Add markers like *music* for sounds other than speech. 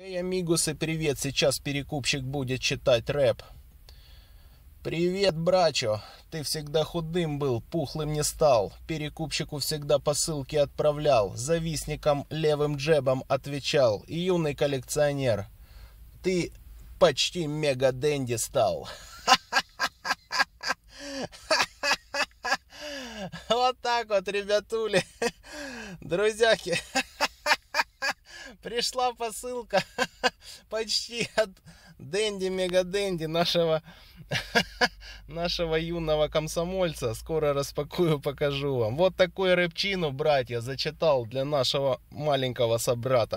Эй, амигусы, привет, сейчас перекупщик будет читать рэп. Привет, брачо, ты всегда худым был, пухлым не стал, перекупщику всегда посылки отправлял, завистникам левым джебом отвечал, и юный коллекционер. Ты почти мега-денди стал. *laughs* Вот так вот, ребятули, *laughs* друзьяки. *laughs* пришла посылка *laughs* почти от Дэнди Мега Дэнди, нашего, *laughs* нашего юного комсомольца. Скоро распакую, покажу вам. Вот такой рэпчину, братья, зачитал для нашего маленького собрата.